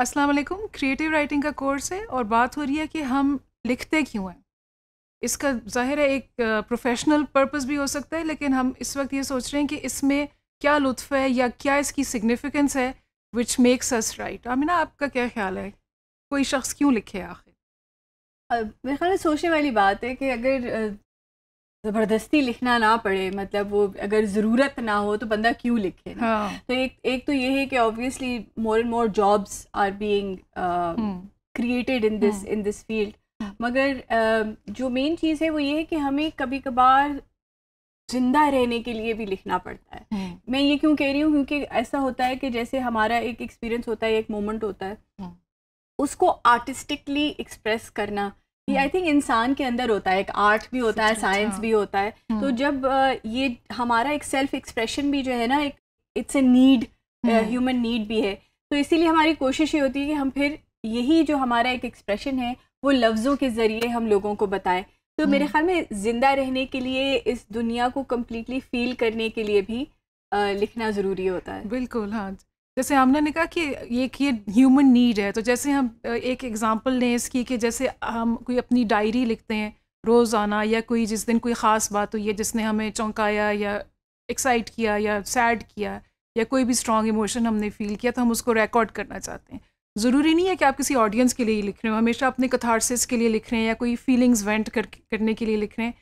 अस्सलाम वालेकुम creative writing का कोर्स है और बात हो रही है कि हम लिखते क्यों हैं इसका ज़ाहिर है एक प्रोफेशनल पर्पस भी हो सकता है लेकिन हम इस वक्त ये सोच रहे हैं कि इसमें क्या लुत्फ है या क्या इसकी सिग्निफिकेंस है which makes us write Amina आपका क्या ख्याल है कोई शख्स क्यों लिखे आखिर मेरे ख्याल सोचने वाली बात है कि अगर ज़बरदस्ती लिखना ना पड़े मतलब वो अगर ज़रूरत ना हो तो बंदा क्यों लिखे ना हाँ. तो एक एक तो ये है कि obviously more and more jobs are being created in this in this field मगर uh, जो मेन चीज़ है वो ये है कि हमें कभी कभार जिंदा रहने के लिए भी लिखना पड़ता है हम्म। मैं ये क्यों कह रही हूँ क्योंकि ऐसा होता है कि जैसे हमारा एक एक्सपीरियंस होता है एक मोमेंट होता है हम्म। उसको आर्टिस्टिकली एक्सप्रेस करना ये आई थिंक इंसान के अंदर होता है एक आर्ट भी होता है साइंस हाँ। भी होता है हाँ। तो जब ये हमारा एक सेल्फ एक्सप्रेशन भी जो है ना एक it's a need human need भी है तो इसीलिए हमारी कोशिश ये होती है कि हम फिर यही जो हमारा एक एक्सप्रेशन है वो लफ्ज़ों के ज़रिए हम लोगों को बताएं तो मेरे हाँ। ख्याल में ज़िंदा रहने के लिए इस दुनिया को कम्प्लीटली फील करने के लिए भी लिखना ज़रूरी होता है बिल्कुल हाँ जैसे आमना ने कहा कि एक ये ह्यूमन नीड है तो जैसे हम एक एग्जांपल लें इसकी कि जैसे हम कोई अपनी डायरी लिखते हैं रोज़ाना या कोई जिस दिन कोई ख़ास बात हुई है जिसने हमें चौंकाया या एक्साइट किया या सैड किया या कोई भी स्ट्रॉन्ग इमोशन हमने फील किया तो हम उसको रिकॉर्ड करना चाहते हैं ज़रूरी नहीं है कि आप किसी ऑडियंस के लिए लिख रहे हो हमेशा अपने कथारसिस के लिए लिख रहे हैं या कोई फीलिंग्स वेंट कर, करने के लिए लिख रहे हैं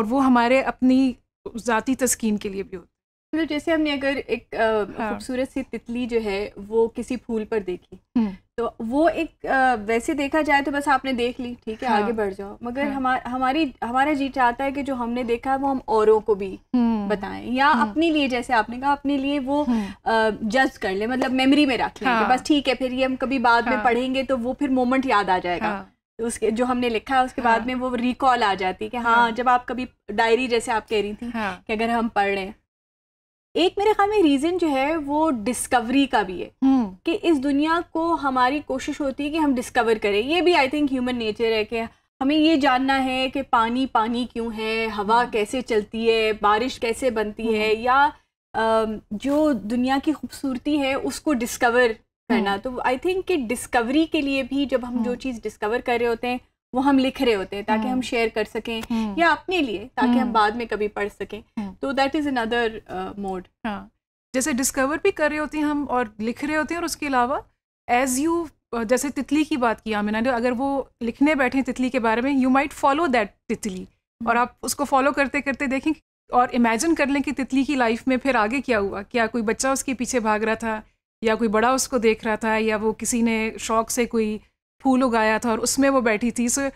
और वो हमारे अपनी ज़ाती तस्किन के लिए भी होती है मतलब जैसे हमने अगर एक हाँ. खूबसूरत सी तितली जो है वो किसी फूल पर देखी हम्म। तो वो एक आ, वैसे देखा जाए तो बस आपने देख ली ठीक है हाँ. आगे बढ़ जाओ मगर हाँ. हमा, हमारी हमारा जी चाहता है कि जो हमने देखा है वो हम औरों को भी हम्म। बताएं या हाँ। अपने लिए जैसे आपने कहा अपने लिए वो हम्म। जज कर ले मतलब मेमोरी में रख लें हाँ। बस ठीक है फिर ये हम कभी बाद में हाँ। पढ़ेंगे तो वो फिर मोमेंट याद आ जाएगा तो उसके जो हमने लिखा है उसके बाद में वो रिकॉल आ जाती है कि हाँ जब आप कभी डायरी जैसे आप कह रही थी कि अगर हम पढ़ लें एक मेरे ख्याल में रीज़न जो है वो डिस्कवरी का भी है हम्म। कि इस दुनिया को हमारी कोशिश होती है कि हम डिस्कवर करें ये भी आई थिंक ह्यूमन नेचर है कि हमें ये जानना है कि पानी पानी क्यों है हवा हम्म। कैसे चलती है बारिश कैसे बनती है हम्म। या जो दुनिया की खूबसूरती है उसको डिस्कवर करना तो आई थिंक कि डिस्कवरी के लिए भी जब हम जो चीज़ डिस्कवर कर रहे होते हैं वो हम लिख रहे होते हैं ताकि हम शेयर हम्म। कर सकें हम्म। या अपने लिए ताकि हम हम्म। बाद में कभी पढ़ सकें तो दैट इज़ अनदर मोड जैसे डिस्कवर भी कर रहे होते हैं हम और लिख रहे होते हैं और उसके अलावा एज यू uh, जैसे तितली की बात की आमिना ने अगर वो लिखने बैठे तितली के बारे में यू माइट फॉलो दैट तितली और आप उसको फॉलो करते करते देखें और इमेजिन कर लें कि तितली की लाइफ में फिर आगे क्या हुआ क्या कोई बच्चा उसके पीछे भाग रहा था या कोई बड़ा उसको देख रहा था या वो किसी ने शौक से कोई फूल उगाया था और उसमें वो बैठी थी so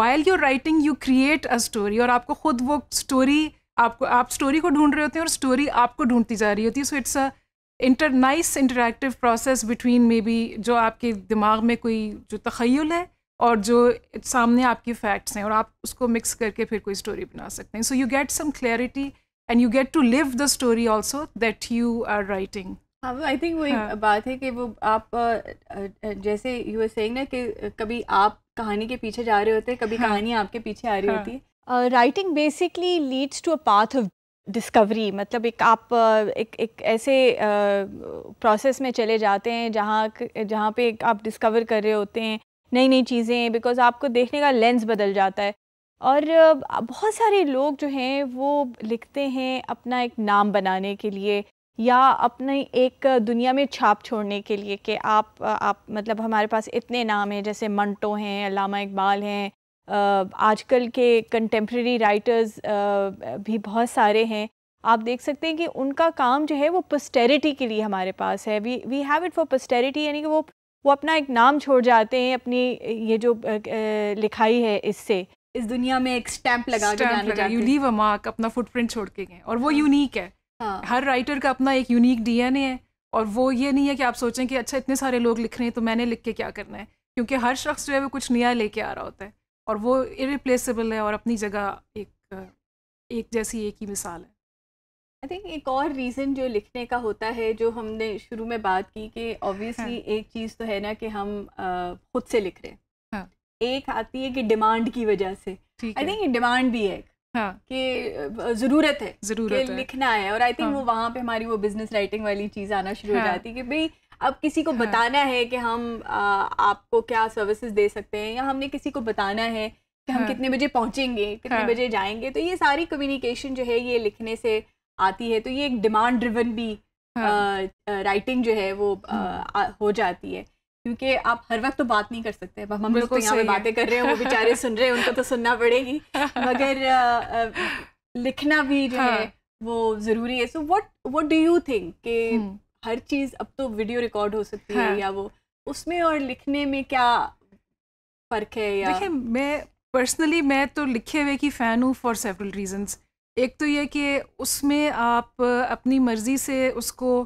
while your writing you create a story और आपको खुद वो स्टोरी आपको आप स्टोरी को ढूंढ रहे होते हैं और स्टोरी आपको ढूंढती जा रही होती है so it's a inter nice interactive process between maybe जो आपके दिमाग में कोई जो तखयल है और जो सामने आपके फैक्ट्स हैं और आप उसको मिक्स करके फिर कोई स्टोरी बना सकते हैं so you get some clarity and you get to live the story also that you are writing हाँ आई थिंक वही हाँ. बात है कि वो आप जैसे यू आर सेइंग ना कि कभी आप कहानी के पीछे जा रहे होते हैं कभी हाँ. कहानी आपके पीछे आ रही हाँ. होती है writing basically leads to a path of discovery मतलब एक आप एक एक ऐसे प्रोसेस में चले जाते हैं जहाँ जहाँ पे आप डिस्कवर कर रहे होते हैं नई नई चीज़ें बिकॉज आपको देखने का लेंस बदल जाता है और बहुत सारे लोग जो हैं वो लिखते हैं अपना एक नाम बनाने के लिए या अपने एक दुनिया में छाप छोड़ने के लिए कि आप आप मतलब हमारे पास इतने नाम हैं जैसे मंटो हैं अलामा इकबाल हैं आजकल के कंटेम्प्रेरी राइटर्स भी बहुत सारे हैं आप देख सकते हैं कि उनका काम जो है वो पस्टेरिटी के लिए हमारे पास है we we have it for posterity यानी कि वो वो अपना एक नाम छोड़ जाते हैं अपनी ये जो लिखाई है इससे इस दुनिया में एक स्टैंप लगा के जाने जाते हैं यू लीव अ मार्क अपना फुटप्रिंट छोड़ के गए और वो यूनिक हाँ। है हाँ. हर राइटर का अपना एक यूनिक डीएनए है और वो ये नहीं है कि आप सोचें कि अच्छा इतने सारे लोग लिख रहे हैं तो मैंने लिख के क्या करना है क्योंकि हर शख्स जो है वो कुछ नया लेके आ रहा होता है और वो इरिप्लेसेबल है और अपनी जगह एक एक जैसी एक ही मिसाल है आई थिंक एक और रीज़न जो लिखने का होता है जो हमने शुरू में बात की कि ऑब्वियसली हाँ. एक चीज़ तो है ना कि हम खुद से लिख रहे हैं हाँ. एक आती है कि डिमांड की वजह से आई थिंक डिमांड भी है हाँ. कि ज़रूरत है ज़रूरत है लिखना है और आई थिंक हाँ. वो वहाँ पे हमारी वो बिजनेस राइटिंग वाली चीज़ आना शुरू हाँ. हो जाती है कि भाई अब किसी को हाँ. बताना है कि हम आ, आपको क्या सर्विसेज दे सकते हैं या हमने किसी को बताना है कि हम हाँ. कितने बजे पहुँचेंगे कितने हाँ. बजे जाएंगे तो ये सारी कम्युनिकेशन जो है ये लिखने से आती है तो ये एक डिमांड ड्रिवन भी हाँ. आ, राइटिंग जो है वो हाँ। आ, हो जाती है क्योंकि आप हर वक्त तो बात नहीं कर सकते अब हम लोग तो यहाँ पे बातें कर रहे हैं वो बेचारे सुन रहे हैं उनको तो सुनना पड़ेगी मगर आ, आ, लिखना भी जो है हाँ। वो ज़रूरी है so what what do you think कि हम्म। हर चीज़ अब तो वीडियो रिकॉर्ड हो सकती है हाँ। या वो उसमें और लिखने में क्या फ़र्क है या देखिए मैं पर्सनली मैं तो लिखे हुए की फ़ैन हूँ फॉर सेवरल रीजंस एक तो ये कि उसमें आप अपनी मर्ज़ी से उसको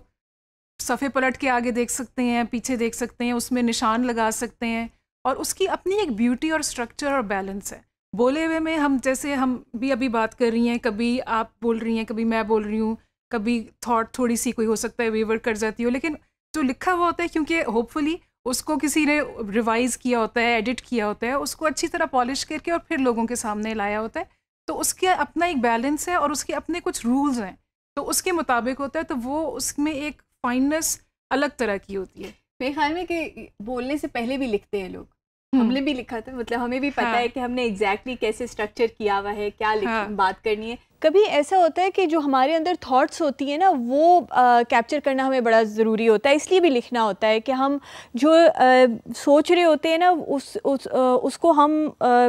सफ़े पलट के आगे देख सकते हैं पीछे देख सकते हैं उसमें निशान लगा सकते हैं और उसकी अपनी एक ब्यूटी और स्ट्रक्चर और बैलेंस है बोले हुए में हम जैसे हम भी अभी बात कर रही हैं कभी आप बोल रही हैं कभी मैं बोल रही हूँ कभी थॉट थोड़ी सी कोई हो सकता है वेवर कर जाती हो लेकिन जो लिखा हुआ होता है क्योंकि होपफुली उसको किसी ने रिवाइज किया होता है एडिट किया होता है उसको अच्छी तरह पॉलिश करके और फिर लोगों के सामने लाया होता है तो उसके अपना एक बैलेंस है और उसके अपने कुछ रूल्स हैं तो उसके मुताबिक होता है तो वो उसमें एक फाइननेस अलग तरह की होती है मेरे ख्याल में कि बोलने से पहले भी लिखते हैं लोग हम्म। हमने भी लिखा था मतलब हमें भी पता हाँ। है कि हमने एग्जैक्टली exactly कैसे स्ट्रक्चर किया हुआ है क्या हाँ। बात करनी है कभी ऐसा होता है कि जो हमारे अंदर थॉट्स होती है ना वो कैप्चर करना हमें बड़ा ज़रूरी होता है इसलिए भी लिखना होता है कि हम जो आ, सोच रहे होते हैं ना उस, उस आ, उसको हम आ,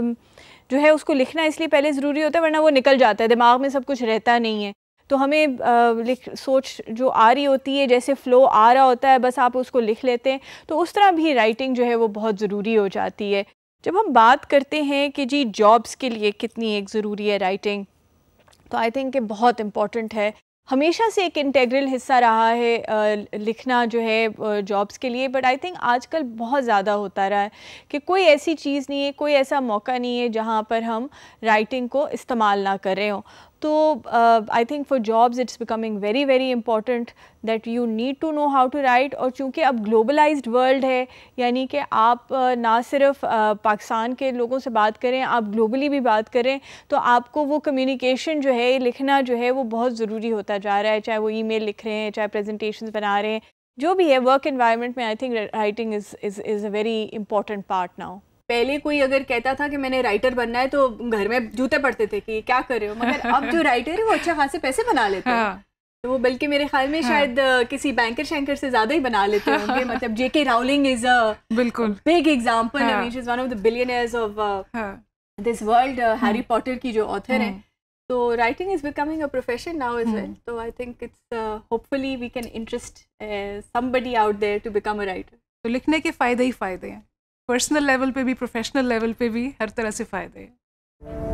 जो है उसको लिखना इसलिए पहले ज़रूरी होता है वरना वो निकल जाता है दिमाग में सब कुछ रहता नहीं है तो हमें आ, लिख सोच जो आ रही होती है जैसे फ़्लो आ रहा होता है बस आप उसको लिख लेते हैं तो उस तरह भी राइटिंग जो है वो बहुत ज़रूरी हो जाती है जब हम बात करते हैं कि जी जॉब्स के लिए कितनी एक ज़रूरी है राइटिंग तो आई थिंक ये बहुत इम्पॉर्टेंट है हमेशा से एक इंटेग्रल हिस्सा रहा है लिखना जो है जॉब्स के लिए बट आई थिंक आजकल बहुत ज़्यादा होता रहा है कि कोई ऐसी चीज़ नहीं है कोई ऐसा मौका नहीं है जहाँ पर हम राइटिंग को इस्तेमाल ना कर रहे हों तो I think for jobs it's becoming very very important that you need to know how to write और चूंकि अब ग्लोबलाइज वर्ल्ड है यानी कि आप uh, ना सिर्फ uh, पाकिस्तान के लोगों से बात करें आप ग्लोबली भी बात करें तो आपको वो कम्युनिकेशन जो है लिखना जो है वो बहुत ज़रूरी होता जा रहा है चाहे वो ई लिख रहे हैं चाहे प्रेजेंटेशन बना रहे हैं जो भी है वर्क इन्वायरमेंट में I think writing is is is a very important part now पहले कोई अगर कहता था कि मैंने राइटर बनना है तो घर में जूते पड़ते थे कि क्या कर रहे हो मगर अब जो राइटर है वो अच्छे खासे पैसे बना लेते हैं हाँ। तो वो बल्कि मेरे ख्याल में हाँ। शायद किसी बैंकर शैंकर से ज्यादा ही बना लेते हाँ। होंगे मतलब जेके राउलिंग इज अ बिल्कुल big example I mean she is one of the billionaires of this world Harry Potter की जो ऑथर है तो writing is becoming a profession now as well तो I think it's hopefully we can interest somebody out there to become a writer तो लिखने के फायदे ही फायदे हैं पर्सनल लेवल पे भी प्रोफेशनल लेवल पे भी हर तरह से फ़ायदे हैं